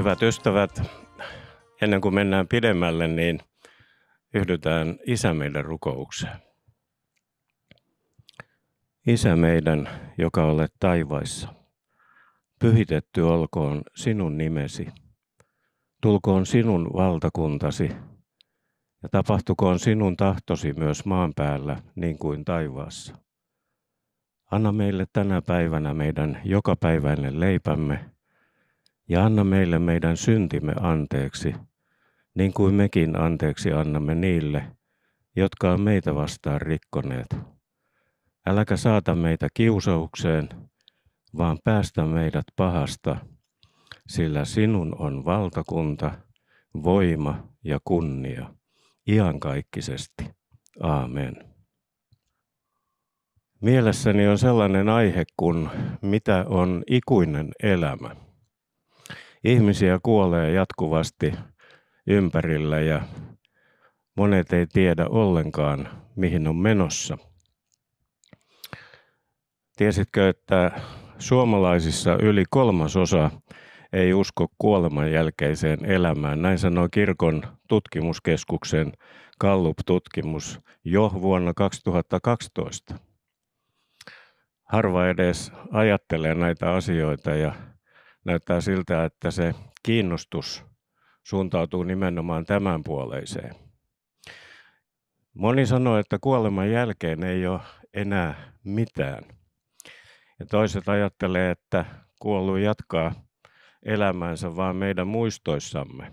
Hyvät ystävät, ennen kuin mennään pidemmälle, niin yhdytään Isä meidän rukoukseen. Isä meidän, joka olet taivaissa, pyhitetty olkoon sinun nimesi. Tulkoon sinun valtakuntasi ja tapahtukoon sinun tahtosi myös maan päällä niin kuin taivaassa. Anna meille tänä päivänä meidän jokapäiväinen leipämme – ja anna meille meidän syntimme anteeksi, niin kuin mekin anteeksi annamme niille, jotka on meitä vastaan rikkoneet. Äläkä saata meitä kiusaukseen, vaan päästä meidät pahasta, sillä sinun on valtakunta, voima ja kunnia iankaikkisesti. Aamen. Mielessäni on sellainen aihe kuin mitä on ikuinen elämä ihmisiä kuolee jatkuvasti ympärillä ja monet ei tiedä ollenkaan, mihin on menossa. Tiesitkö, että suomalaisissa yli kolmasosa ei usko kuoleman jälkeiseen elämään. Näin sanoi kirkon tutkimuskeskuksen kallup tutkimus jo vuonna 2012. Harva edes ajattelee näitä asioita ja näyttää siltä, että se kiinnostus suuntautuu nimenomaan tämän puoleiseen. Moni sanoo, että kuoleman jälkeen ei ole enää mitään. Ja toiset ajattelee, että kuollut jatkaa elämäänsä vaan meidän muistoissamme.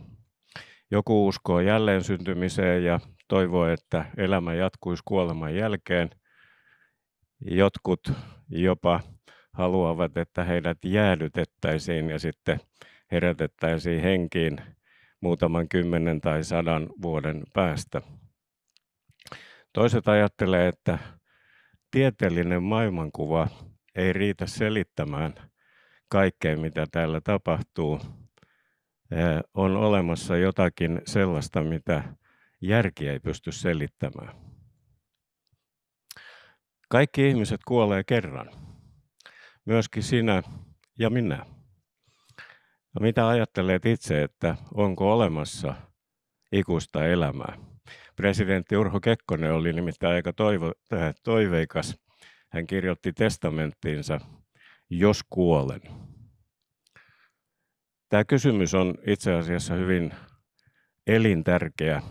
Joku uskoo jälleen syntymiseen ja toivoo, että elämä jatkuisi kuoleman jälkeen. Jotkut jopa haluavat, että heidät jäädytettäisiin ja sitten herätettäisiin henkiin muutaman kymmenen tai sadan vuoden päästä. Toiset ajattelevat, että tieteellinen maailmankuva ei riitä selittämään kaikkea, mitä täällä tapahtuu. On olemassa jotakin sellaista, mitä järki ei pysty selittämään. Kaikki ihmiset kuolee kerran myöskin sinä ja minä. No mitä ajattelet itse, että onko olemassa ikuista elämää? Presidentti Urho Kekkonen oli nimittäin aika toivo, toiveikas. Hän kirjoitti testamenttiinsa, jos kuolen. Tämä kysymys on itse asiassa hyvin elintärkeä.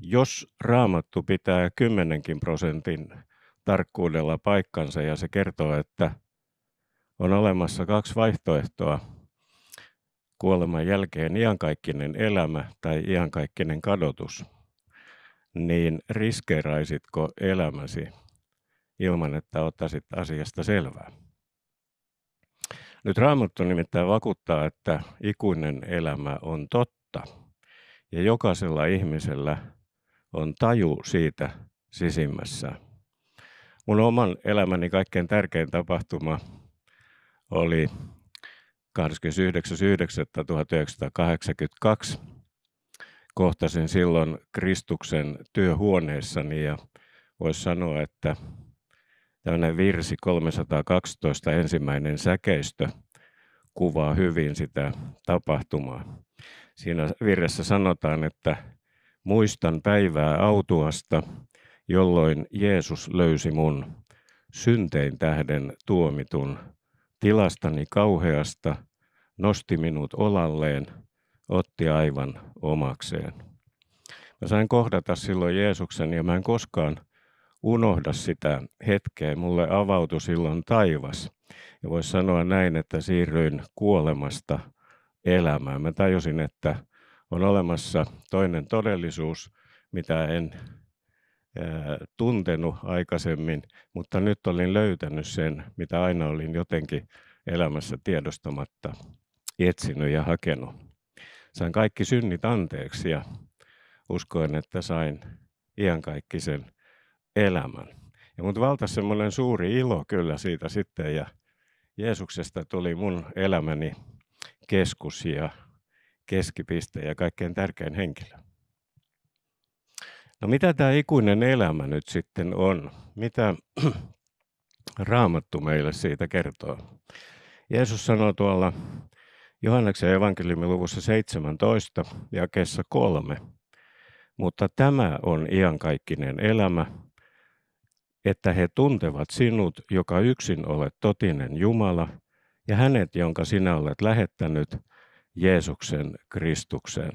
Jos raamattu pitää kymmenenkin prosentin tarkkuudella paikkansa ja se kertoo, että on olemassa kaksi vaihtoehtoa. Kuoleman jälkeen iankaikkinen elämä tai iankaikkinen kadotus. Niin riskeeraisitko elämäsi ilman, että ottaisit asiasta selvää? Nyt Raamattu nimittäin vakuuttaa, että ikuinen elämä on totta. Ja jokaisella ihmisellä on taju siitä sisimmässään. Mun oman elämäni kaikkein tärkein tapahtuma oli 29.9.1982. Kohtasin silloin Kristuksen työhuoneessani ja voisi sanoa, että tämmöinen virsi 312 ensimmäinen säkeistö kuvaa hyvin sitä tapahtumaa. Siinä virressä sanotaan, että muistan päivää autuasta, jolloin Jeesus löysi mun syntein tähden tuomitun tilastani kauheasta, nosti minut olalleen, otti aivan omakseen. Mä sain kohdata silloin Jeesuksen ja mä en koskaan unohda sitä hetkeä. Mulle avautui silloin taivas. Ja voisi sanoa näin, että siirryin kuolemasta elämään. Mä tajusin, että on olemassa toinen todellisuus, mitä en tuntenut aikaisemmin, mutta nyt olin löytänyt sen, mitä aina olin jotenkin elämässä tiedostamatta etsinyt ja hakenut. Sain kaikki synnit anteeksi ja uskoin, että sain iankaikkisen elämän. Ja mut valtasi semmoinen suuri ilo kyllä siitä sitten ja Jeesuksesta tuli mun elämäni keskus ja keskipiste ja kaikkein tärkein henkilö. No mitä tämä ikuinen elämä nyt sitten on? Mitä raamattu meille siitä kertoo? Jeesus sanoo tuolla Johanneksen evankeliumin luvussa 17 ja kessa 3. Mutta tämä on iankaikkinen elämä, että he tuntevat sinut, joka yksin olet totinen Jumala, ja hänet, jonka sinä olet lähettänyt, Jeesuksen Kristukseen.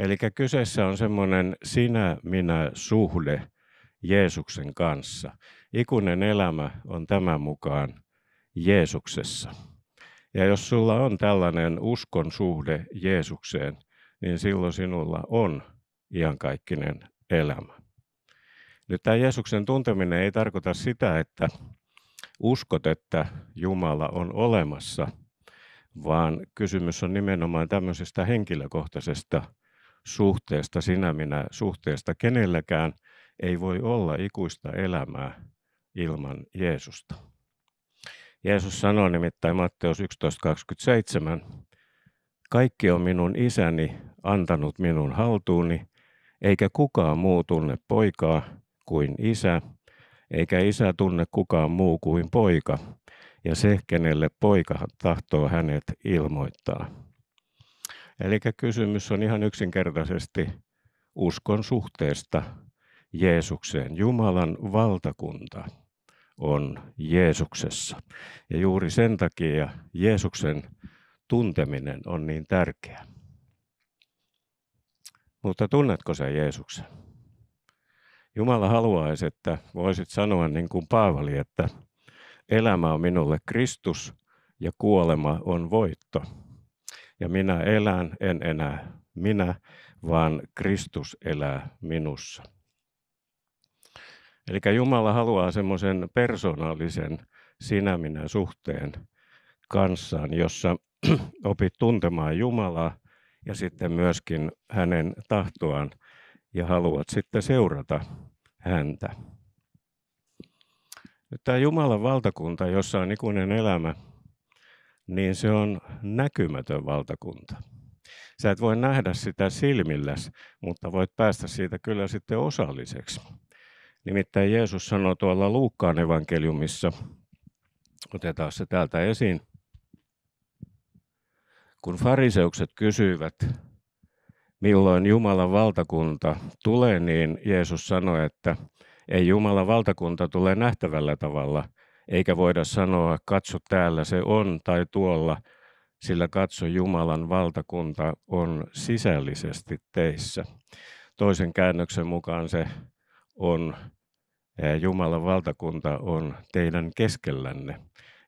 Eli kyseessä on semmoinen sinä-minä-suhde Jeesuksen kanssa. Ikuinen elämä on tämän mukaan Jeesuksessa. Ja jos sulla on tällainen uskon suhde Jeesukseen, niin silloin sinulla on iankaikkinen elämä. Nyt tämä Jeesuksen tunteminen ei tarkoita sitä, että uskot, että Jumala on olemassa, vaan kysymys on nimenomaan tämmöisestä henkilökohtaisesta suhteesta sinä minä, suhteesta kenelläkään ei voi olla ikuista elämää ilman Jeesusta. Jeesus sanoi nimittäin Matteus 11.27, kaikki on minun isäni antanut minun haltuuni, eikä kukaan muu tunne poikaa kuin isä, eikä isä tunne kukaan muu kuin poika, ja se, kenelle poika tahtoo hänet ilmoittaa. Eli kysymys on ihan yksinkertaisesti uskon suhteesta Jeesukseen. Jumalan valtakunta on Jeesuksessa. Ja juuri sen takia Jeesuksen tunteminen on niin tärkeä. Mutta tunnetko sä Jeesuksen? Jumala haluaisi, että voisit sanoa niin kuin Paavali, että elämä on minulle Kristus ja kuolema on voitto ja minä elän, en enää minä, vaan Kristus elää minussa. Eli Jumala haluaa semmoisen persoonallisen sinä minä suhteen kanssaan, jossa opit tuntemaan Jumalaa ja sitten myöskin hänen tahtoaan ja haluat sitten seurata häntä. Nyt tämä Jumalan valtakunta, jossa on ikuinen elämä, niin se on näkymätön valtakunta. Sä et voi nähdä sitä silmilläs, mutta voit päästä siitä kyllä sitten osalliseksi. Nimittäin Jeesus sanoo tuolla Luukkaan evankeliumissa, otetaan se täältä esiin, kun fariseukset kysyivät, milloin Jumalan valtakunta tulee, niin Jeesus sanoi, että ei Jumalan valtakunta tule nähtävällä tavalla, eikä voida sanoa, katso täällä se on tai tuolla, sillä katso Jumalan valtakunta on sisällisesti teissä. Toisen käännöksen mukaan se on, Jumalan valtakunta on teidän keskellänne,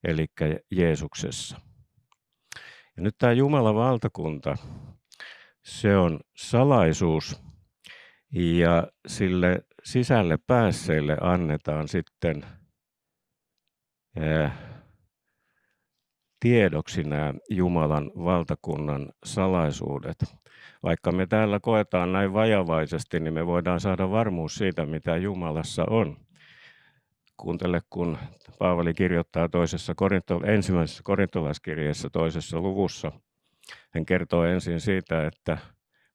eli Jeesuksessa. Ja nyt tämä Jumalan valtakunta, se on salaisuus, ja sille sisälle päässeille annetaan sitten – tiedoksi nämä Jumalan valtakunnan salaisuudet. Vaikka me täällä koetaan näin vajavaisesti, niin me voidaan saada varmuus siitä, mitä Jumalassa on. Kuuntele, kun Paavali kirjoittaa toisessa korinto, ensimmäisessä korintolaiskirjeessä toisessa luvussa. Hän kertoo ensin siitä, että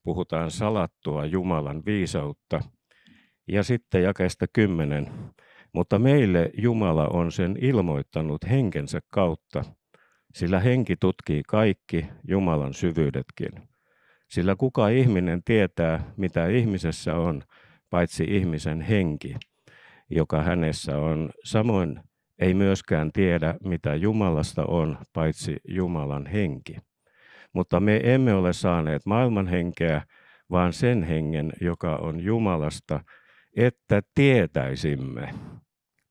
puhutaan salattua Jumalan viisautta. Ja sitten jakeesta kymmenen mutta meille Jumala on sen ilmoittanut henkensä kautta, sillä henki tutkii kaikki Jumalan syvyydetkin. Sillä kuka ihminen tietää, mitä ihmisessä on, paitsi ihmisen henki, joka hänessä on. Samoin ei myöskään tiedä, mitä Jumalasta on, paitsi Jumalan henki. Mutta me emme ole saaneet maailman henkeä, vaan sen hengen, joka on Jumalasta – että tietäisimme,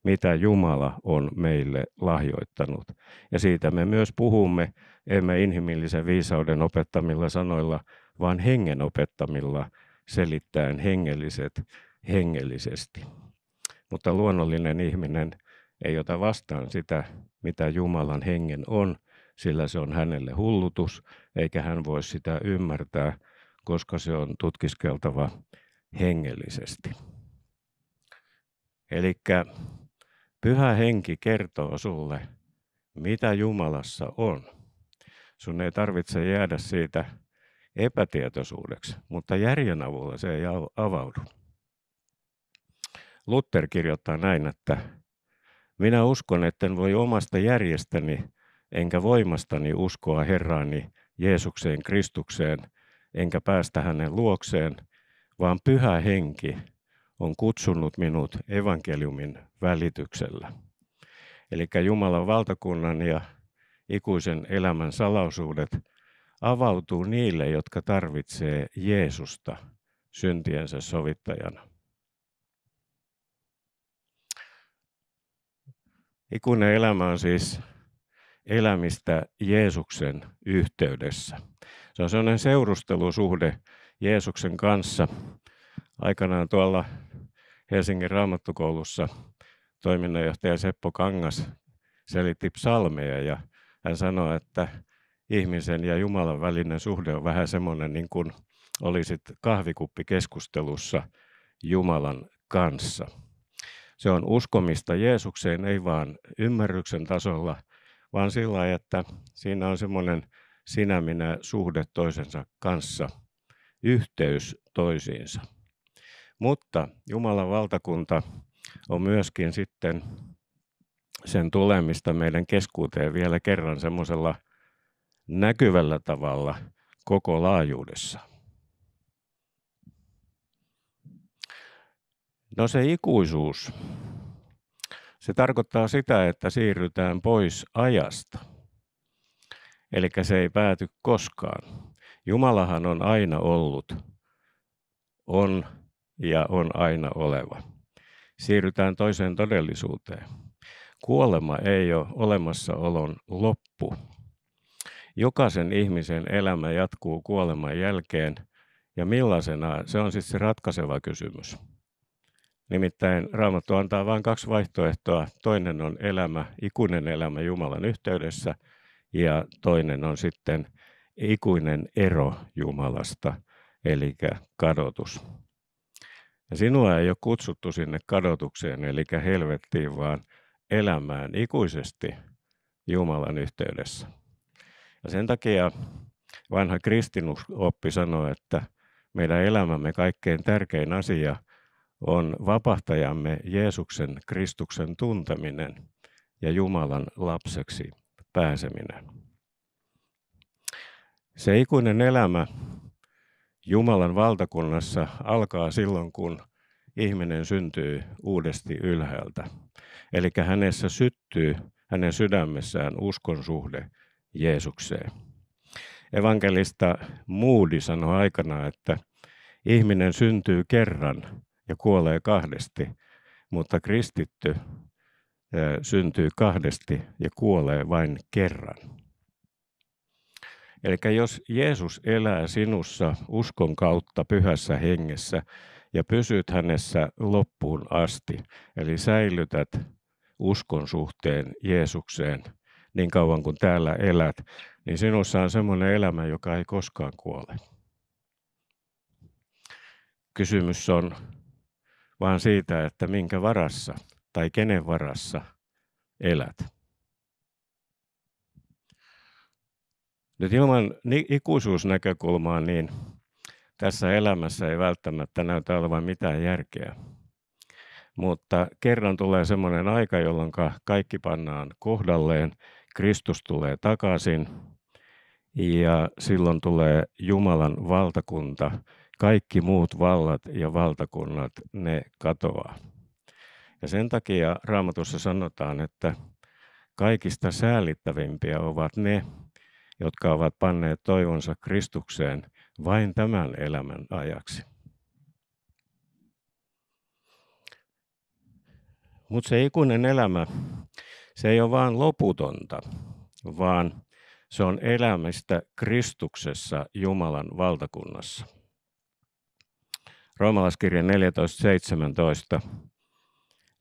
mitä Jumala on meille lahjoittanut. Ja siitä me myös puhumme, emme inhimillisen viisauden opettamilla sanoilla, vaan hengen opettamilla selittäen hengelliset hengellisesti. Mutta luonnollinen ihminen ei ota vastaan sitä, mitä Jumalan hengen on, sillä se on hänelle hullutus, eikä hän voi sitä ymmärtää, koska se on tutkiskeltava hengellisesti. Eli pyhä henki kertoo sulle, mitä Jumalassa on. Sun ei tarvitse jäädä siitä epätietoisuudeksi, mutta järjen avulla se ei avaudu. Luther kirjoittaa näin, että minä uskon, etten voi omasta järjestäni enkä voimastani uskoa Herraani Jeesukseen Kristukseen, enkä päästä hänen luokseen, vaan pyhä henki on kutsunut minut evankeliumin välityksellä. Eli Jumalan valtakunnan ja ikuisen elämän salausuudet avautuu niille, jotka tarvitsee Jeesusta syntiensä sovittajana. Ikuinen elämä on siis elämistä Jeesuksen yhteydessä. Se on sellainen seurustelusuhde Jeesuksen kanssa, aikanaan tuolla Helsingin raamattukoulussa toiminnanjohtaja Seppo Kangas selitti psalmeja ja hän sanoi, että ihmisen ja Jumalan välinen suhde on vähän semmoinen niin kuin olisit kahvikuppikeskustelussa Jumalan kanssa. Se on uskomista Jeesukseen, ei vaan ymmärryksen tasolla, vaan sillä, että siinä on semmoinen sinä-minä suhde toisensa kanssa, yhteys toisiinsa. Mutta Jumalan valtakunta on myöskin sitten sen tulemista meidän keskuuteen vielä kerran semmoisella näkyvällä tavalla koko laajuudessa. No se ikuisuus, se tarkoittaa sitä, että siirrytään pois ajasta. Eli se ei pääty koskaan. Jumalahan on aina ollut, on ja on aina oleva. Siirrytään toiseen todellisuuteen. Kuolema ei ole olemassaolon loppu. Jokaisen ihmisen elämä jatkuu kuoleman jälkeen ja millaisena, se on siis se ratkaiseva kysymys. Nimittäin Raamattu antaa vain kaksi vaihtoehtoa. Toinen on elämä, ikuinen elämä Jumalan yhteydessä ja toinen on sitten ikuinen ero Jumalasta, eli kadotus. Ja sinua ei ole kutsuttu sinne kadotukseen, eli helvettiin, vaan elämään ikuisesti Jumalan yhteydessä. Ja sen takia vanha kristinusoppi sanoi, että meidän elämämme kaikkein tärkein asia on vapahtajamme Jeesuksen Kristuksen tunteminen ja Jumalan lapseksi pääseminen. Se ikuinen elämä Jumalan valtakunnassa alkaa silloin, kun ihminen syntyy uudesti ylhäältä. Eli hänessä syttyy hänen sydämessään uskon suhde Jeesukseen. Evankelista Moody sanoi aikana, että ihminen syntyy kerran ja kuolee kahdesti, mutta kristitty syntyy kahdesti ja kuolee vain kerran. Eli jos Jeesus elää sinussa uskon kautta pyhässä hengessä ja pysyt hänessä loppuun asti, eli säilytät uskon suhteen Jeesukseen niin kauan kuin täällä elät, niin sinussa on semmoinen elämä, joka ei koskaan kuole. Kysymys on vaan siitä, että minkä varassa tai kenen varassa elät. Nyt ilman ikuisuusnäkökulmaa, niin tässä elämässä ei välttämättä näytä olevan mitään järkeä. Mutta kerran tulee semmoinen aika, jolloin kaikki pannaan kohdalleen, Kristus tulee takaisin ja silloin tulee Jumalan valtakunta. Kaikki muut vallat ja valtakunnat, ne katoaa. Ja sen takia raamatussa sanotaan, että kaikista säälittävimpiä ovat ne, jotka ovat panneet toivonsa Kristukseen vain tämän elämän ajaksi. Mutta se ikuinen elämä, se ei ole vain loputonta, vaan se on elämistä Kristuksessa Jumalan valtakunnassa. Roomalaiskirja 14.17.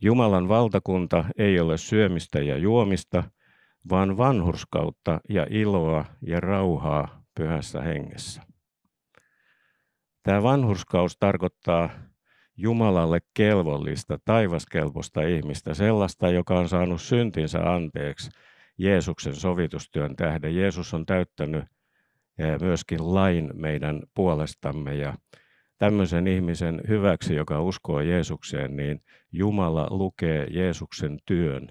Jumalan valtakunta ei ole syömistä ja juomista – vaan vanhurskautta ja iloa ja rauhaa pyhässä hengessä. Tämä vanhurskaus tarkoittaa Jumalalle kelvollista, taivaskelpoista ihmistä, sellaista, joka on saanut syntinsä anteeksi Jeesuksen sovitustyön tähden. Jeesus on täyttänyt eh, myöskin lain meidän puolestamme ja tämmöisen ihmisen hyväksi, joka uskoo Jeesukseen, niin Jumala lukee Jeesuksen työn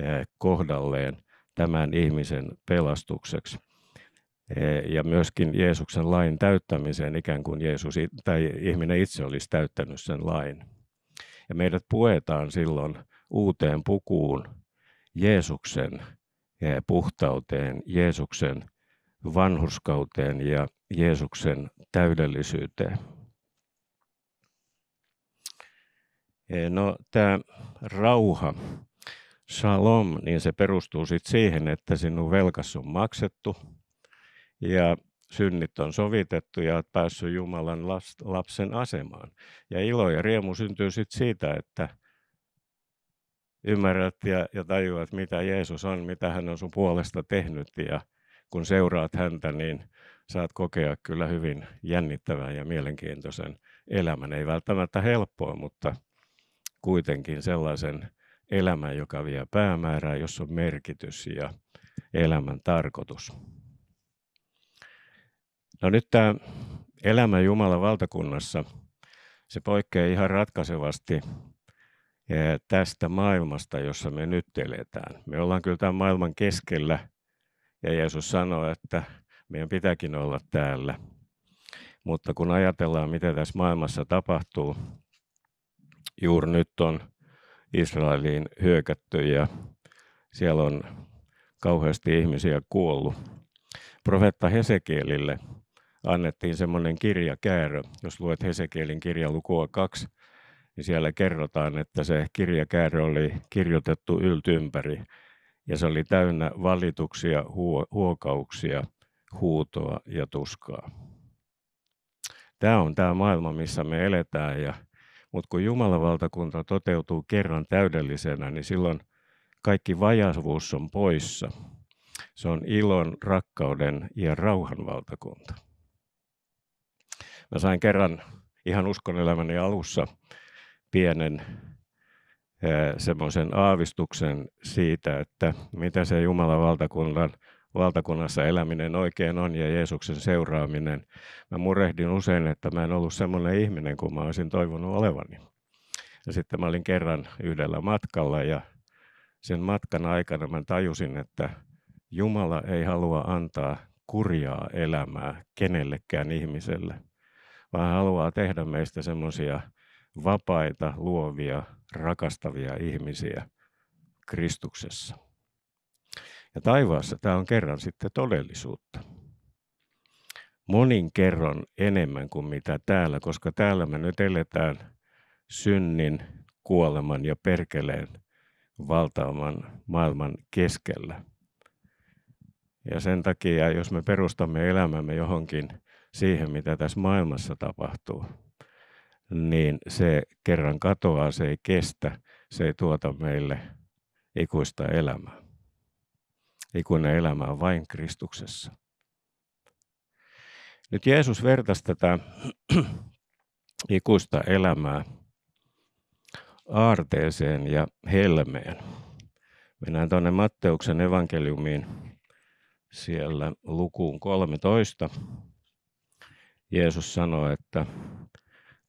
eh, kohdalleen tämän ihmisen pelastukseksi e, ja myöskin Jeesuksen lain täyttämiseen, ikään kuin Jeesus tai ihminen itse olisi täyttänyt sen lain. Ja meidät puetaan silloin uuteen pukuun, Jeesuksen e, puhtauteen, Jeesuksen vanhurskauteen ja Jeesuksen täydellisyyteen. E, no, tämä rauha, shalom, niin se perustuu sitten siihen, että sinun velkas on maksettu ja synnit on sovitettu ja olet päässyt Jumalan lapsen asemaan. Ja ilo ja riemu syntyy sitten siitä, että ymmärrät ja, ja tajuat, mitä Jeesus on, mitä hän on sun puolesta tehnyt ja kun seuraat häntä, niin saat kokea kyllä hyvin jännittävän ja mielenkiintoisen elämän. Ei välttämättä helppoa, mutta kuitenkin sellaisen elämä, joka vie päämäärää, jossa on merkitys ja elämän tarkoitus. No nyt tämä elämä Jumalan valtakunnassa, se poikkeaa ihan ratkaisevasti eh, tästä maailmasta, jossa me nyt eletään. Me ollaan kyllä tämän maailman keskellä ja Jeesus sanoi, että meidän pitääkin olla täällä. Mutta kun ajatellaan, mitä tässä maailmassa tapahtuu, juuri nyt on Israeliin hyökätty ja siellä on kauheasti ihmisiä kuollut. Profeetta Hesekielille annettiin semmoinen kirjakäärö. Jos luet Hesekielin lukua kaksi, niin siellä kerrotaan, että se kirjakäärö oli kirjoitettu yltympäri ja se oli täynnä valituksia, huokauksia, huutoa ja tuskaa. Tämä on tämä maailma, missä me eletään ja mutta kun Jumalan valtakunta toteutuu kerran täydellisenä, niin silloin kaikki vajavuus on poissa. Se on ilon, rakkauden ja rauhan valtakunta. Mä sain kerran ihan uskonelämäni alussa pienen semmoisen aavistuksen siitä, että mitä se Jumalan valtakunnan valtakunnassa eläminen oikein on ja Jeesuksen seuraaminen. Mä murehdin usein, että mä en ollut semmoinen ihminen kuin mä olisin toivonut olevani. Ja sitten mä olin kerran yhdellä matkalla ja sen matkan aikana mä tajusin, että Jumala ei halua antaa kurjaa elämää kenellekään ihmiselle, vaan haluaa tehdä meistä semmoisia vapaita, luovia, rakastavia ihmisiä Kristuksessa. Ja taivaassa tämä on kerran sitten todellisuutta. Monin kerran enemmän kuin mitä täällä, koska täällä me nyt eletään synnin, kuoleman ja perkeleen valtaaman maailman keskellä. Ja sen takia, jos me perustamme elämämme johonkin siihen, mitä tässä maailmassa tapahtuu, niin se kerran katoaa, se ei kestä, se ei tuota meille ikuista elämää ikuinen elämä on vain Kristuksessa. Nyt Jeesus vertasi tätä ikuista elämää aarteeseen ja helmeen. Mennään tuonne Matteuksen evankeliumiin siellä lukuun 13. Jeesus sanoi, että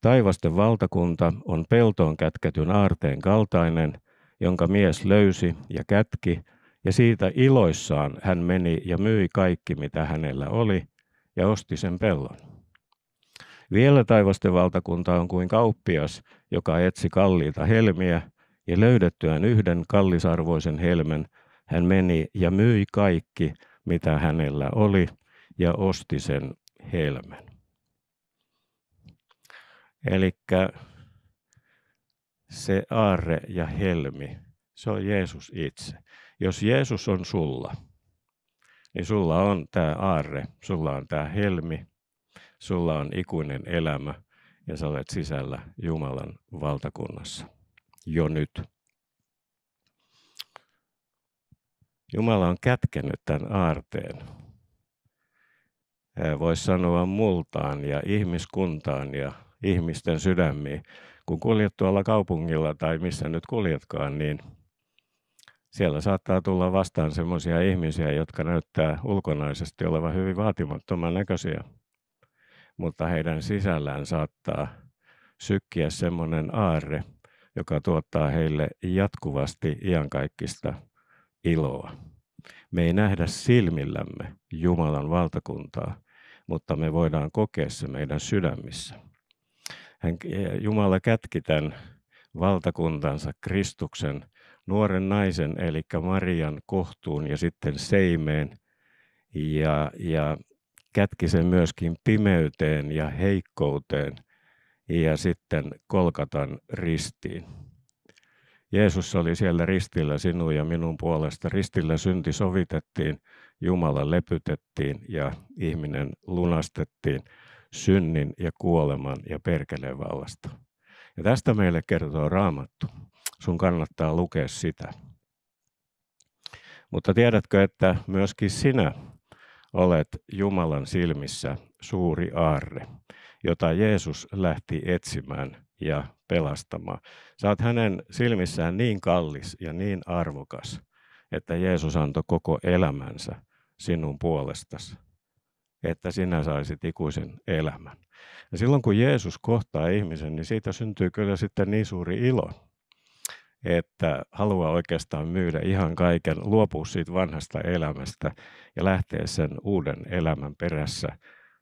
taivasten valtakunta on peltoon kätketyn aarteen kaltainen, jonka mies löysi ja kätki ja siitä iloissaan hän meni ja myi kaikki, mitä hänellä oli, ja osti sen pellon. Vielä taivasten valtakunta on kuin kauppias, joka etsi kalliita helmiä, ja löydettyään yhden kallisarvoisen helmen, hän meni ja myi kaikki, mitä hänellä oli, ja osti sen helmen. Eli se aarre ja helmi, se on Jeesus itse. Jos Jeesus on sulla, niin sulla on tämä aarre, sulla on tämä helmi, sulla on ikuinen elämä ja sä olet sisällä Jumalan valtakunnassa jo nyt. Jumala on kätkenyt tämän aarteen. Voisi sanoa multaan ja ihmiskuntaan ja ihmisten sydämiin. Kun kuljet tuolla kaupungilla tai missä nyt kuljetkaan, niin – siellä saattaa tulla vastaan sellaisia ihmisiä, jotka näyttää ulkonaisesti olevan hyvin vaatimattoman näköisiä, mutta heidän sisällään saattaa sykkiä semmoinen aarre, joka tuottaa heille jatkuvasti iankaikkista iloa. Me ei nähdä silmillämme Jumalan valtakuntaa, mutta me voidaan kokea se meidän sydämissä. Jumala kätki tämän valtakuntansa Kristuksen nuoren naisen, eli Marian kohtuun ja sitten seimeen ja, ja kätki sen myöskin pimeyteen ja heikkouteen ja sitten Kolkatan ristiin. Jeesus oli siellä ristillä sinun ja minun puolesta. Ristillä synti sovitettiin, Jumala lepytettiin ja ihminen lunastettiin synnin ja kuoleman ja perkeleen vallasta. Ja tästä meille kertoo Raamattu sun kannattaa lukea sitä. Mutta tiedätkö, että myöskin sinä olet Jumalan silmissä suuri aarre, jota Jeesus lähti etsimään ja pelastamaan. Saat hänen silmissään niin kallis ja niin arvokas, että Jeesus antoi koko elämänsä sinun puolestasi, että sinä saisit ikuisen elämän. Ja silloin kun Jeesus kohtaa ihmisen, niin siitä syntyy kyllä sitten niin suuri ilo, että haluaa oikeastaan myydä ihan kaiken, luopua siitä vanhasta elämästä ja lähteä sen uuden elämän perässä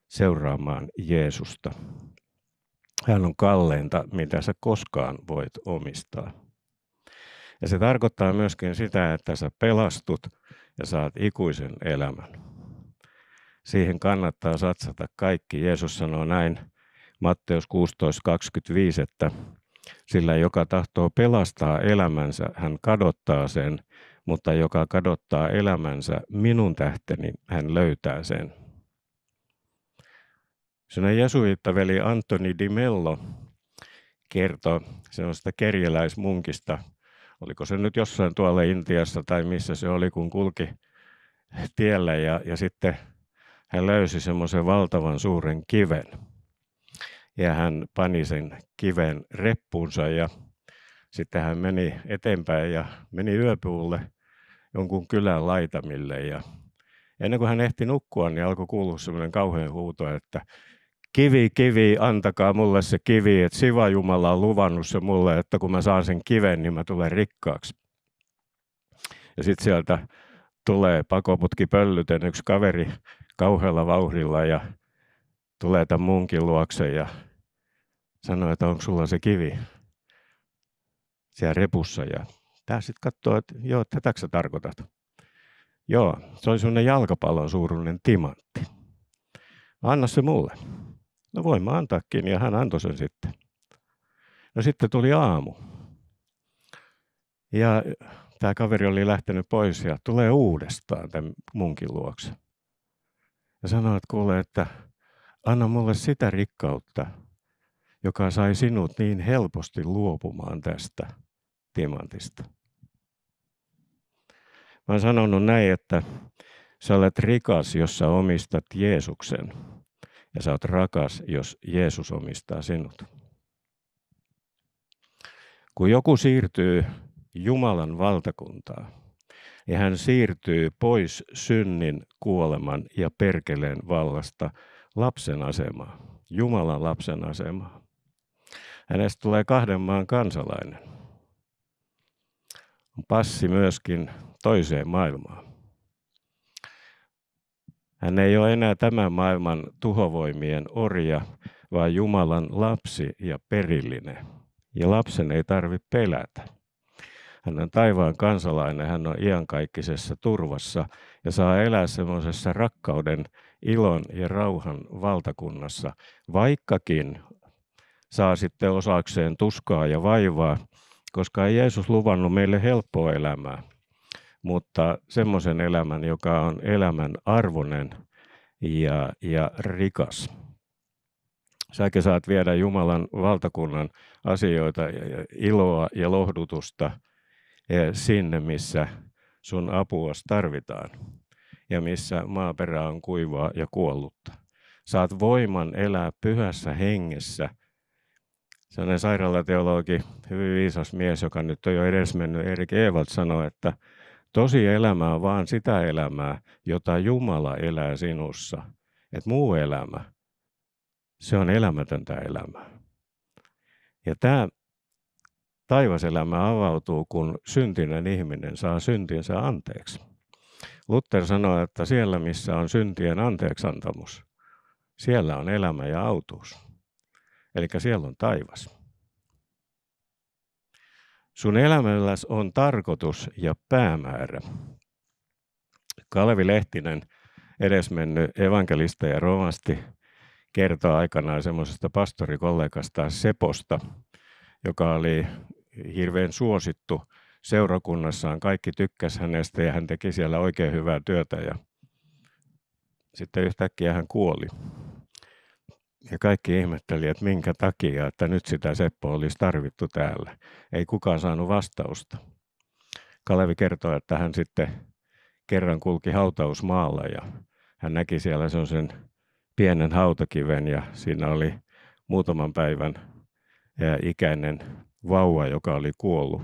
seuraamaan Jeesusta. Hän on kalleinta, mitä sä koskaan voit omistaa. Ja se tarkoittaa myöskin sitä, että sä pelastut ja saat ikuisen elämän. Siihen kannattaa satsata kaikki. Jeesus sanoo näin Matteus 16.25, että sillä joka tahtoo pelastaa elämänsä, hän kadottaa sen, mutta joka kadottaa elämänsä minun tähteni, hän löytää sen. Sinä jesuittaveli Antoni Di Mello kertoo sellaista kerjeläismunkista, oliko se nyt jossain tuolla Intiassa tai missä se oli, kun kulki tiellä ja, ja sitten hän löysi semmoisen valtavan suuren kiven ja hän pani sen kiven reppuunsa ja sitten hän meni eteenpäin ja meni yöpuulle jonkun kylän laitamille ja ennen kuin hän ehti nukkua, niin alkoi kuulua semmoinen kauhean huuto, että kivi, kivi, antakaa mulle se kivi, että Siva Jumala on luvannut se mulle, että kun mä saan sen kiven, niin mä tulen rikkaaksi. Ja sitten sieltä tulee pakoputki pöllyten yksi kaveri kauhealla vauhdilla ja tulee tämän munkin luokse ja sanoo, että onko sulla se kivi siellä repussa. Ja tämä sitten katsoo, että joo, tätäkö sä tarkoitat? Joo, se on sellainen jalkapallon suuruinen timantti. Anna se mulle. No voin mä antaakin ja hän antoi sen sitten. No sitten tuli aamu. Ja tämä kaveri oli lähtenyt pois ja tulee uudestaan tämän munkin luokse. Ja sanoo, että kuule, että Anna mulle sitä rikkautta, joka sai sinut niin helposti luopumaan tästä timantista. Mä oon sanonut näin, että sä olet rikas, jos sä omistat Jeesuksen. Ja sä oot rakas, jos Jeesus omistaa sinut. Kun joku siirtyy Jumalan valtakuntaan, niin hän siirtyy pois synnin, kuoleman ja perkeleen vallasta lapsen asemaan, Jumalan lapsen asemaan. Hänestä tulee kahden maan kansalainen. Passi myöskin toiseen maailmaan. Hän ei ole enää tämän maailman tuhovoimien orja, vaan Jumalan lapsi ja perillinen. Ja lapsen ei tarvitse pelätä. Hän on taivaan kansalainen, hän on iankaikkisessa turvassa ja saa elää semmoisessa rakkauden, ilon ja rauhan valtakunnassa, vaikkakin saa sitten osakseen tuskaa ja vaivaa, koska ei Jeesus luvannut meille helppoa elämää, mutta semmoisen elämän, joka on elämän arvoinen ja, ja rikas. Säkin saat viedä Jumalan valtakunnan asioita, iloa ja lohdutusta – E, sinne, missä sun apuas tarvitaan ja missä maaperä on kuivaa ja kuollutta. Saat voiman elää pyhässä hengessä. Sellainen sairaalateologi, hyvin viisas mies, joka nyt on jo edesmennyt, Erik Evalt sanoi, että tosi elämä on vaan sitä elämää, jota Jumala elää sinussa. Että muu elämä, se on elämätöntä elämää. Ja tämä taivaselämä avautuu, kun syntinen ihminen saa syntinsä anteeksi. Luther sanoi, että siellä missä on syntien anteeksantamus, siellä on elämä ja autuus. Eli siellä on taivas. Sun elämälläs on tarkoitus ja päämäärä. Kalevi Lehtinen, edesmennyt evankelista ja romasti, kertoo aikanaan semmoisesta pastorikollegasta Seposta – joka oli hirveän suosittu seurakunnassaan. Kaikki tykkäsi hänestä ja hän teki siellä oikein hyvää työtä ja sitten yhtäkkiä hän kuoli. Ja kaikki ihmetteli, että minkä takia, että nyt sitä Seppo olisi tarvittu täällä. Ei kukaan saanut vastausta. Kalevi kertoi, että hän sitten kerran kulki hautausmaalla ja hän näki siellä sen pienen hautakiven ja siinä oli muutaman päivän ikäinen vauva, joka oli kuollut.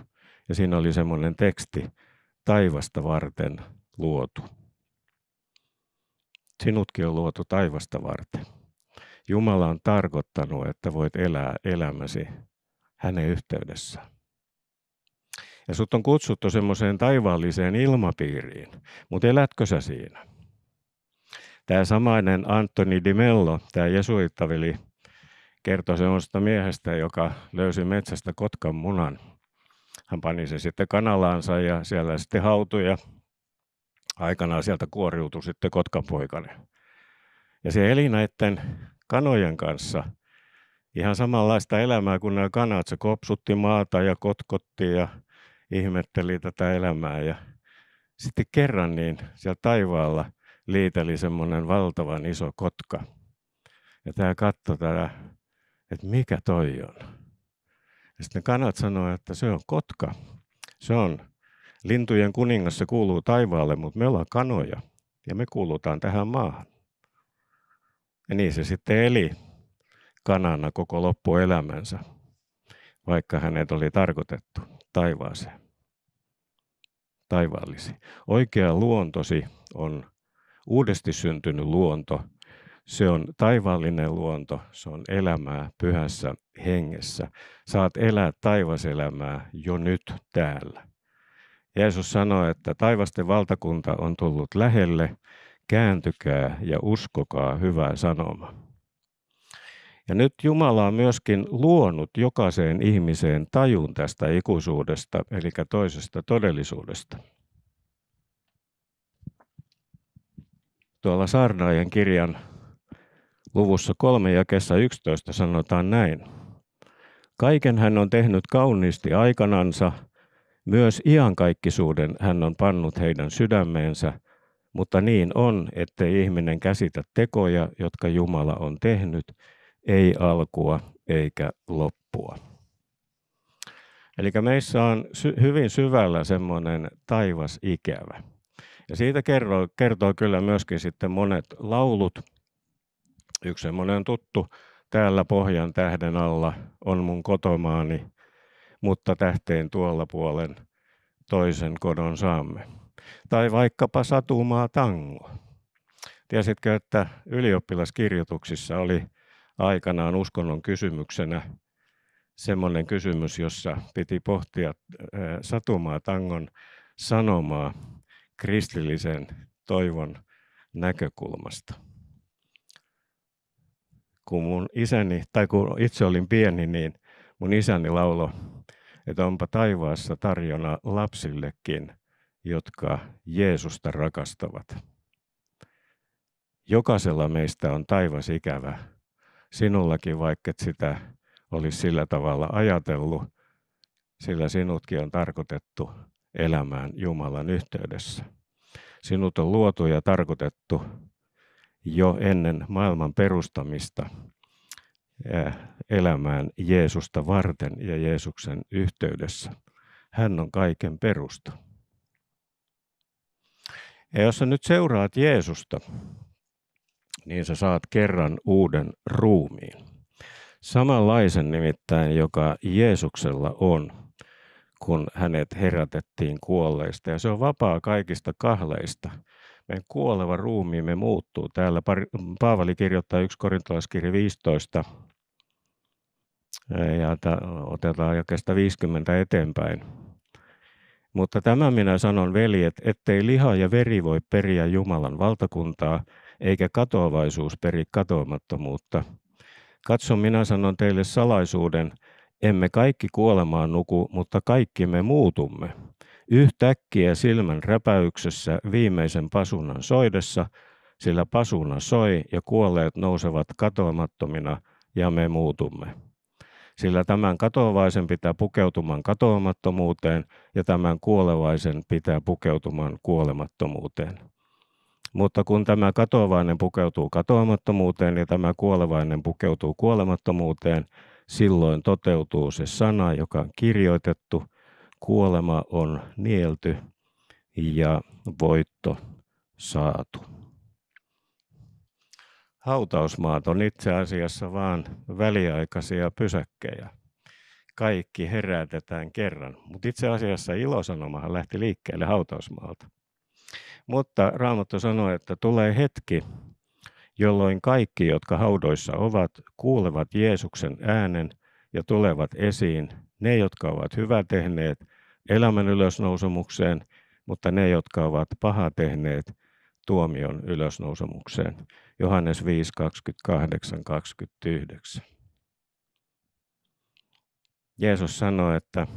Ja siinä oli semmoinen teksti, taivasta varten luotu. Sinutkin on luotu taivasta varten. Jumala on tarkoittanut, että voit elää elämäsi hänen yhteydessä. Ja sut on kutsuttu semmoiseen taivaalliseen ilmapiiriin, mutta elätkö sä siinä? Tämä samainen Antoni Di Mello, tämä jesuittaveli, kertoi semmoista miehestä, joka löysi metsästä kotkan munan. Hän pani sen sitten kanalaansa ja siellä sitten hautui ja aikanaan sieltä kuoriutui sitten kotkanpoikainen. Ja se eli näiden kanojen kanssa ihan samanlaista elämää kuin nämä kanat. Se kopsutti maata ja kotkotti ja ihmetteli tätä elämää. Ja sitten kerran niin siellä taivaalla liiteli semmoinen valtavan iso kotka. Ja tämä katto tämä että mikä toi on. Ja sitten ne kanat sanoo, että se on kotka. Se on lintujen kuningas, se kuuluu taivaalle, mutta me ollaan kanoja ja me kuulutaan tähän maahan. Ja niin se sitten eli kanana koko loppuelämänsä, vaikka hänet oli tarkoitettu taivaaseen, Taivaallisi. Oikea luontosi on uudesti syntynyt luonto, se on taivaallinen luonto, se on elämää pyhässä hengessä. Saat elää taivaselämää jo nyt täällä. Jeesus sanoi, että taivasten valtakunta on tullut lähelle, kääntykää ja uskokaa hyvää sanoma. Ja nyt Jumala on myöskin luonut jokaiseen ihmiseen tajun tästä ikuisuudesta, eli toisesta todellisuudesta. Tuolla Sarnaajan kirjan Luvussa kolme ja kesä 11 sanotaan näin. Kaiken hän on tehnyt kauniisti aikanansa, myös iankaikkisuuden hän on pannut heidän sydämeensä, mutta niin on, ettei ihminen käsitä tekoja, jotka Jumala on tehnyt, ei alkua eikä loppua. Eli meissä on sy- hyvin syvällä semmoinen taivas ikävä. Ja siitä kertoo, kertoo kyllä myöskin sitten monet laulut, Yksi semmoinen tuttu täällä pohjan tähden alla on mun kotomaani, mutta tähteen tuolla puolen toisen kodon saamme. Tai vaikkapa satumaa tango. Tiesitkö, että ylioppilaskirjoituksissa oli aikanaan uskonnon kysymyksenä semmoinen kysymys, jossa piti pohtia satumaa tangon sanomaa kristillisen toivon näkökulmasta kun mun isäni, tai kun itse olin pieni, niin mun isäni laulo, että onpa taivaassa tarjona lapsillekin, jotka Jeesusta rakastavat. Jokaisella meistä on taivas ikävä. Sinullakin, vaikka et sitä olisi sillä tavalla ajatellut, sillä sinutkin on tarkoitettu elämään Jumalan yhteydessä. Sinut on luotu ja tarkoitettu jo ennen maailman perustamista äh, elämään Jeesusta varten ja Jeesuksen yhteydessä. Hän on kaiken perusta. Ja jos sä nyt seuraat Jeesusta, niin sä saat kerran uuden ruumiin. Samanlaisen nimittäin, joka Jeesuksella on, kun hänet herätettiin kuolleista. Ja se on vapaa kaikista kahleista – meidän kuoleva ruumiimme muuttuu. Täällä Paavali kirjoittaa 1 korintolaiskirja 15, ja otetaan jakesta 50 eteenpäin. Mutta tämä minä sanon, veljet, ettei liha ja veri voi periä Jumalan valtakuntaa, eikä katoavaisuus peri katoamattomuutta. Katso, minä sanon teille salaisuuden, emme kaikki kuolemaan nuku, mutta kaikki me muutumme Yhtäkkiä silmän räpäyksessä viimeisen pasunan soidessa, sillä pasuna soi ja kuolleet nousevat katoamattomina ja me muutumme. Sillä tämän katoavaisen pitää pukeutumaan katoamattomuuteen ja tämän kuolevaisen pitää pukeutumaan kuolemattomuuteen. Mutta kun tämä katoavainen pukeutuu katoamattomuuteen ja tämä kuolevainen pukeutuu kuolemattomuuteen, silloin toteutuu se sana, joka on kirjoitettu – kuolema on nielty ja voitto saatu. Hautausmaat on itse asiassa vain väliaikaisia pysäkkejä. Kaikki herätetään kerran, mutta itse asiassa ilosanomahan lähti liikkeelle hautausmaalta. Mutta Raamattu sanoi, että tulee hetki, jolloin kaikki, jotka haudoissa ovat, kuulevat Jeesuksen äänen ja tulevat esiin ne, jotka ovat hyvä tehneet elämän ylösnousemukseen, mutta ne, jotka ovat paha tehneet, tuomion ylösnousemukseen. Johannes 5, 28, 29. Jeesus sanoi, että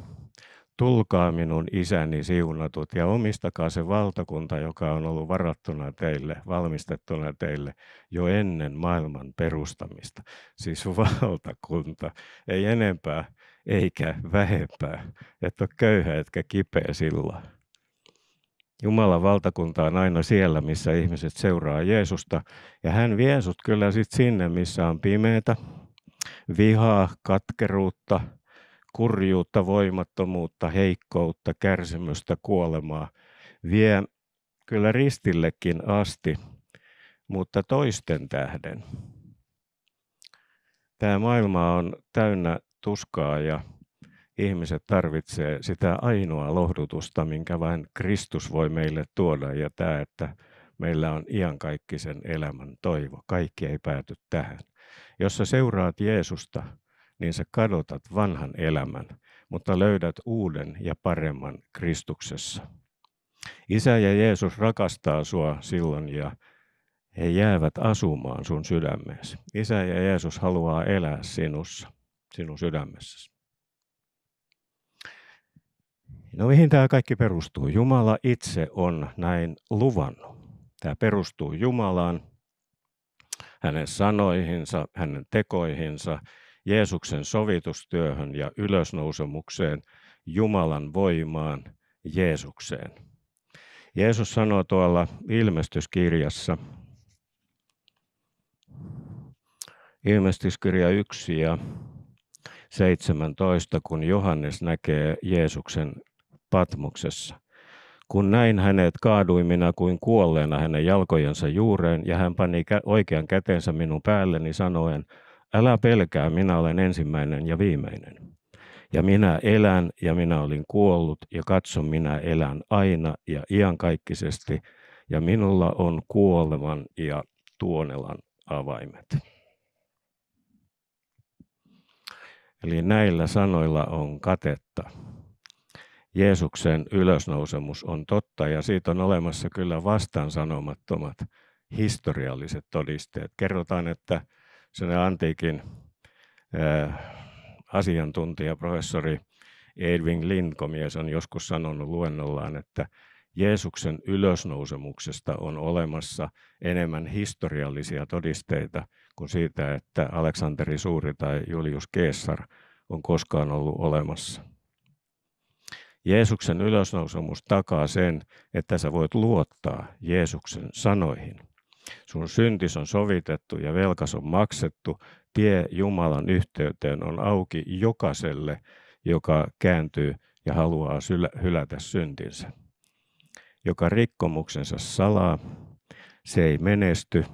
tulkaa minun isäni siunatut ja omistakaa se valtakunta, joka on ollut varattuna teille, valmistettuna teille jo ennen maailman perustamista. Siis valtakunta, ei enempää eikä vähempää, et ole köyhä etkä kipeä sillä. Jumalan valtakunta on aina siellä, missä ihmiset seuraa Jeesusta. Ja hän vie sut kyllä sit sinne, missä on pimeätä, vihaa, katkeruutta, kurjuutta, voimattomuutta, heikkoutta, kärsimystä, kuolemaa. Vie kyllä ristillekin asti, mutta toisten tähden. Tämä maailma on täynnä tuskaa ja ihmiset tarvitsevat sitä ainoa lohdutusta, minkä vain Kristus voi meille tuoda ja tämä, että meillä on iankaikkisen elämän toivo. Kaikki ei pääty tähän. Jos sä seuraat Jeesusta, niin sä kadotat vanhan elämän, mutta löydät uuden ja paremman Kristuksessa. Isä ja Jeesus rakastaa sua silloin ja he jäävät asumaan sun sydämeesi. Isä ja Jeesus haluaa elää sinussa sinun sydämessäsi. No mihin tämä kaikki perustuu? Jumala itse on näin luvannut. Tämä perustuu Jumalaan, hänen sanoihinsa, hänen tekoihinsa, Jeesuksen sovitustyöhön ja ylösnousemukseen, Jumalan voimaan, Jeesukseen. Jeesus sanoo tuolla ilmestyskirjassa, ilmestyskirja 1 ja 17, kun Johannes näkee Jeesuksen patmuksessa. Kun näin hänet kaaduin minä kuin kuolleena hänen jalkojensa juureen, ja hän pani oikean kätensä minun päälleni sanoen, älä pelkää, minä olen ensimmäinen ja viimeinen. Ja minä elän, ja minä olin kuollut, ja katso, minä elän aina ja iankaikkisesti, ja minulla on kuoleman ja tuonelan avaimet. Eli näillä sanoilla on katetta. Jeesuksen ylösnousemus on totta ja siitä on olemassa kyllä vastaansanomattomat historialliset todisteet. Kerrotaan, että sen antiikin äh, asiantuntija, professori Edwin Lindkomies on joskus sanonut luennollaan, että Jeesuksen ylösnousemuksesta on olemassa enemmän historiallisia todisteita kuin siitä, että Aleksanteri Suuri tai Julius Keessar on koskaan ollut olemassa. Jeesuksen ylösnousemus takaa sen, että sä voit luottaa Jeesuksen sanoihin. Sun syntis on sovitettu ja velkas on maksettu. Tie Jumalan yhteyteen on auki jokaiselle, joka kääntyy ja haluaa hylätä syntinsä. Joka rikkomuksensa salaa, se ei menesty,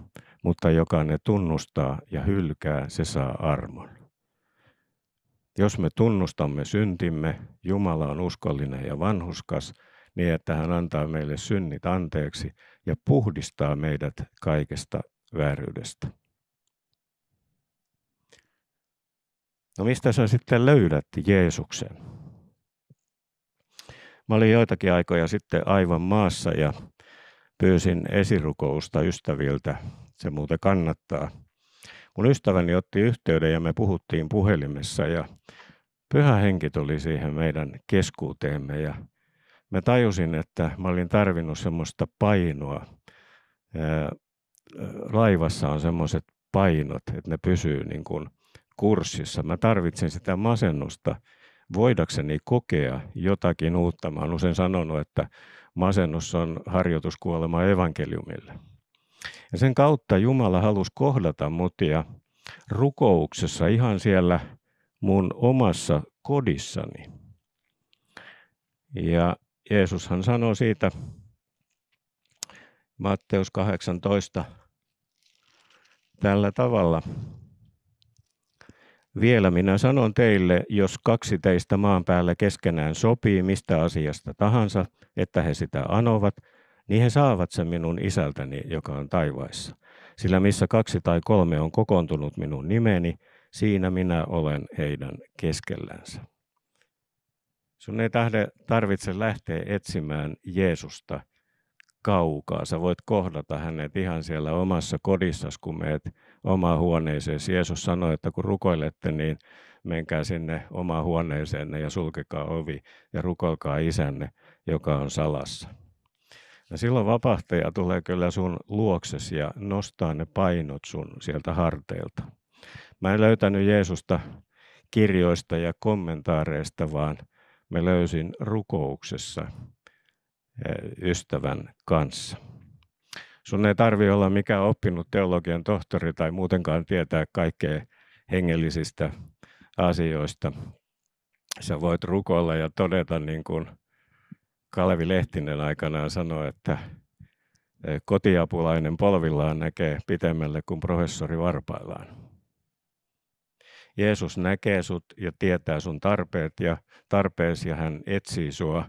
mutta joka ne tunnustaa ja hylkää, se saa armon. Jos me tunnustamme syntimme, Jumala on uskollinen ja vanhuskas, niin että hän antaa meille synnit anteeksi ja puhdistaa meidät kaikesta vääryydestä. No mistä sä sitten löydät Jeesuksen? Mä olin joitakin aikoja sitten aivan maassa ja pyysin esirukousta ystäviltä se muuten kannattaa. Mun ystäväni otti yhteyden ja me puhuttiin puhelimessa ja pyhä henki tuli siihen meidän keskuuteemme ja mä tajusin, että mä olin tarvinnut semmoista painoa. Laivassa on semmoiset painot, että ne pysyy niin kuin kurssissa. Mä tarvitsin sitä masennusta voidakseni kokea jotakin uutta. Mä olen usein sanonut, että masennus on harjoituskuolema evankeliumille. Ja sen kautta Jumala halusi kohdata mut ja rukouksessa ihan siellä mun omassa kodissani. Ja Jeesushan sanoo siitä Matteus 18 tällä tavalla. Vielä minä sanon teille, jos kaksi teistä maan päällä keskenään sopii mistä asiasta tahansa, että he sitä anovat – niin he saavat sen minun isältäni, joka on taivaissa. Sillä missä kaksi tai kolme on kokoontunut minun nimeni, siinä minä olen heidän keskellänsä. Sun ei tähde, tarvitse lähteä etsimään Jeesusta kaukaa. Sä voit kohdata hänet ihan siellä omassa kodissas, kun meet omaa huoneeseen. Jeesus sanoi, että kun rukoilette, niin menkää sinne omaan huoneeseenne ja sulkekaa ovi ja rukoilkaa isänne, joka on salassa. Ja silloin vapahtaja tulee kyllä sun luoksesi ja nostaa ne painot sun sieltä harteilta. Mä en löytänyt Jeesusta kirjoista ja kommentaareista, vaan mä löysin rukouksessa eh, ystävän kanssa. Sun ei tarvi olla mikään oppinut teologian tohtori tai muutenkaan tietää kaikkea hengellisistä asioista. Sä voit rukoilla ja todeta niin kuin – Kalevi Lehtinen aikanaan sanoi, että eh, kotiapulainen polvillaan näkee pitemmälle kuin professori varpaillaan. Jeesus näkee sut ja tietää sun tarpeet ja tarpeesi ja hän etsii sua.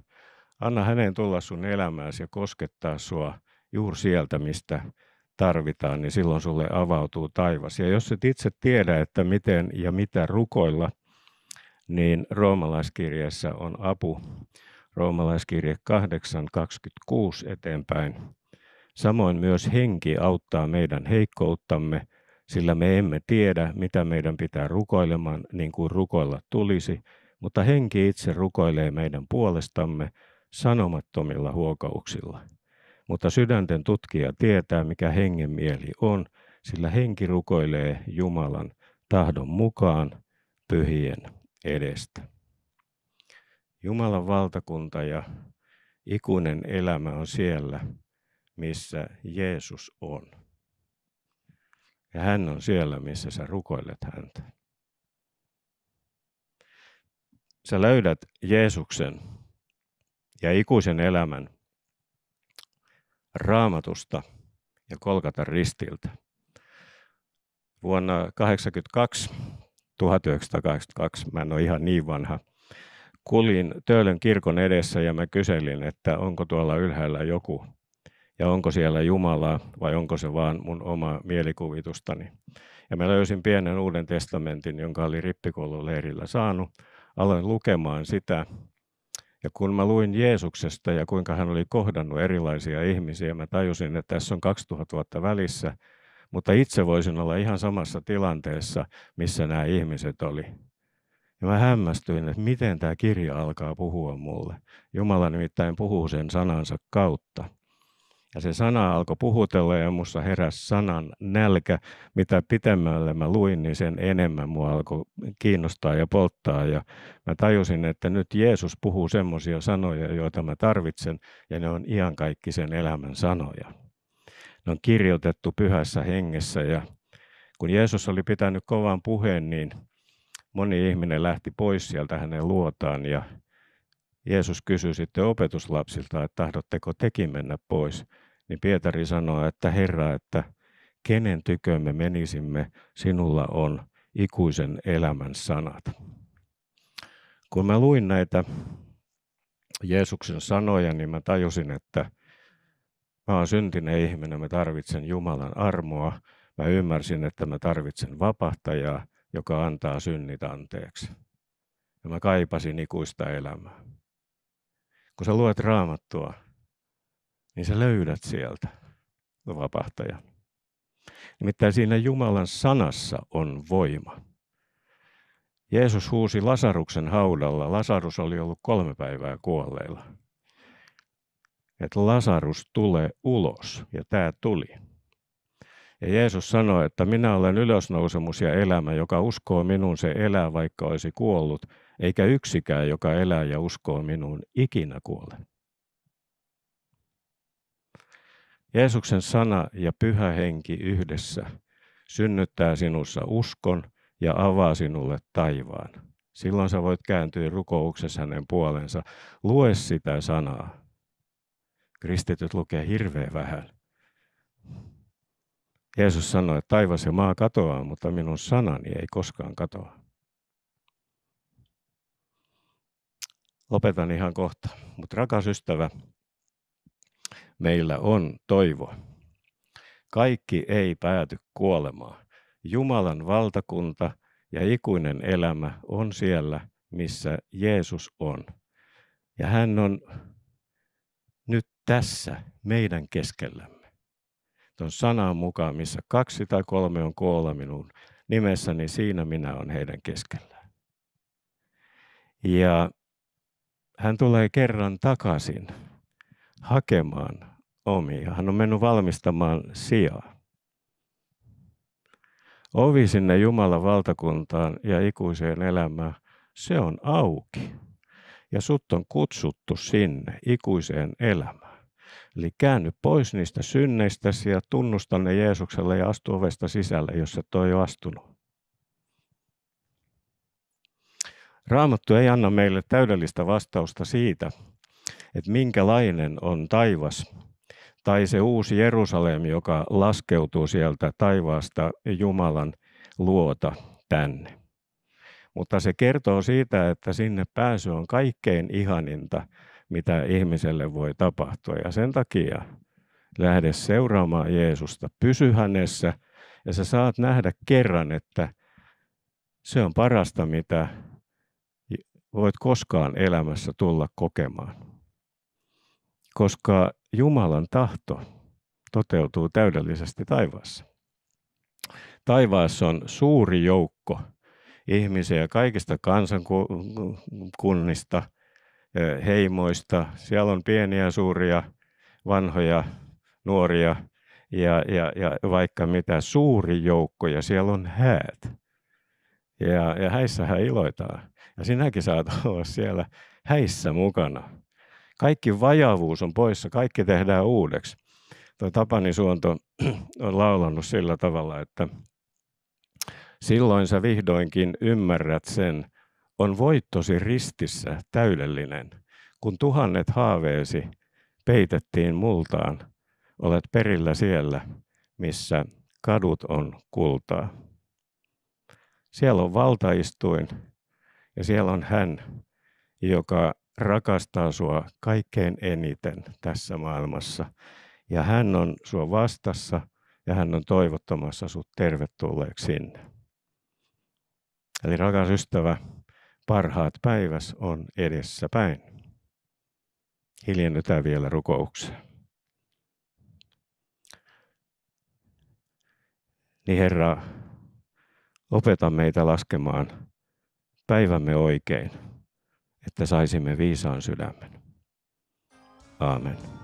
Anna hänen tulla sun elämääsi ja koskettaa sua juuri sieltä, mistä tarvitaan, niin silloin sulle avautuu taivas. Ja jos et itse tiedä, että miten ja mitä rukoilla, niin roomalaiskirjeessä on apu roomalaiskirje 8.26 eteenpäin. Samoin myös henki auttaa meidän heikkouttamme, sillä me emme tiedä, mitä meidän pitää rukoilemaan niin kuin rukoilla tulisi, mutta henki itse rukoilee meidän puolestamme sanomattomilla huokauksilla. Mutta sydänten tutkija tietää, mikä hengen mieli on, sillä henki rukoilee Jumalan tahdon mukaan pyhien edestä. Jumalan valtakunta ja ikuinen elämä on siellä, missä Jeesus on. Ja hän on siellä, missä sä rukoilet häntä. Sä löydät Jeesuksen ja ikuisen elämän raamatusta ja kolkata ristiltä. Vuonna 1982, 1982, mä en ole ihan niin vanha, kuljin Töölön kirkon edessä ja mä kyselin, että onko tuolla ylhäällä joku ja onko siellä Jumalaa vai onko se vaan mun oma mielikuvitustani. Ja mä löysin pienen uuden testamentin, jonka oli rippikoululeirillä saanut. Aloin lukemaan sitä ja kun mä luin Jeesuksesta ja kuinka hän oli kohdannut erilaisia ihmisiä, mä tajusin, että tässä on 2000 vuotta välissä, mutta itse voisin olla ihan samassa tilanteessa, missä nämä ihmiset oli. Ja mä hämmästyin, että miten tämä kirja alkaa puhua mulle. Jumala nimittäin puhuu sen sanansa kautta. Ja se sana alkoi puhutella ja minussa heräsi sanan nälkä. Mitä pitemmälle mä luin, niin sen enemmän mua alkoi kiinnostaa ja polttaa. Ja mä tajusin, että nyt Jeesus puhuu semmoisia sanoja, joita mä tarvitsen, ja ne on sen elämän sanoja. Ne on kirjoitettu pyhässä hengessä ja kun Jeesus oli pitänyt kovan puheen, niin moni ihminen lähti pois sieltä hänen luotaan ja Jeesus kysyi sitten opetuslapsilta, että tahdotteko tekin mennä pois. Niin Pietari sanoi, että Herra, että kenen me menisimme, sinulla on ikuisen elämän sanat. Kun mä luin näitä Jeesuksen sanoja, niin mä tajusin, että mä oon syntinen ihminen, mä tarvitsen Jumalan armoa, mä ymmärsin, että mä tarvitsen vapahtajaa – joka antaa synnit anteeksi. Ja mä kaipasin ikuista elämää. Kun sä luet raamattua, niin sä löydät sieltä vapahtaja. Nimittäin siinä Jumalan sanassa on voima. Jeesus huusi Lasaruksen haudalla. Lasarus oli ollut kolme päivää kuolleilla. Että Lasarus tulee ulos, ja tämä tuli. Ja Jeesus sanoi, että minä olen ylösnousemus ja elämä, joka uskoo minuun se elää vaikka olisi kuollut, eikä yksikään, joka elää ja uskoo minuun, ikinä kuole. Jeesuksen sana ja pyhä henki yhdessä synnyttää sinussa uskon ja avaa sinulle taivaan. Silloin sä voit kääntyä rukouksessa hänen puolensa. Lue sitä sanaa. Kristityt lukee hirveän vähän. Jeesus sanoi, että taivas ja maa katoaa, mutta minun sanani ei koskaan katoa. Lopetan ihan kohta. Mutta rakas ystävä, meillä on toivo. Kaikki ei pääty kuolemaan. Jumalan valtakunta ja ikuinen elämä on siellä, missä Jeesus on. Ja hän on nyt tässä meidän keskellämme tuon sanan mukaan, missä kaksi tai kolme on koolla minun nimessä, niin siinä minä olen heidän keskellä. Ja hän tulee kerran takaisin hakemaan omia. Hän on mennyt valmistamaan sijaa. Ovi sinne Jumalan valtakuntaan ja ikuiseen elämään, se on auki. Ja sut on kutsuttu sinne ikuiseen elämään. Eli käänny pois niistä synneistäsi ja tunnusta ne Jeesukselle ja astu ovesta sisälle, jos et ole jo astunut. Raamattu ei anna meille täydellistä vastausta siitä, että minkälainen on taivas tai se uusi Jerusalem, joka laskeutuu sieltä taivaasta Jumalan luota tänne. Mutta se kertoo siitä, että sinne pääsy on kaikkein ihaninta mitä ihmiselle voi tapahtua. Ja sen takia lähde seuraamaan Jeesusta, pysy hänessä ja sä saat nähdä kerran, että se on parasta, mitä voit koskaan elämässä tulla kokemaan. Koska Jumalan tahto toteutuu täydellisesti taivaassa. Taivaassa on suuri joukko ihmisiä kaikista kansankunnista – heimoista. Siellä on pieniä, suuria, vanhoja, nuoria ja, ja, ja vaikka mitä suuri joukko ja siellä on häät. Ja, ja häissähän iloitaan. Ja sinäkin saat olla siellä häissä mukana. Kaikki vajavuus on poissa, kaikki tehdään uudeksi. Tuo Tapani Suonto on laulannut sillä tavalla, että silloin sä vihdoinkin ymmärrät sen, on voittosi ristissä täydellinen. Kun tuhannet haaveesi peitettiin multaan, olet perillä siellä, missä kadut on kultaa. Siellä on valtaistuin ja siellä on hän, joka rakastaa sua kaikkein eniten tässä maailmassa. Ja hän on sua vastassa ja hän on toivottamassa sut tervetulleeksi sinne. Eli rakas ystävä, parhaat päiväs on edessäpäin. Hiljennytään vielä rukoukseen. Niin Herra, opeta meitä laskemaan päivämme oikein, että saisimme viisaan sydämen. Aamen.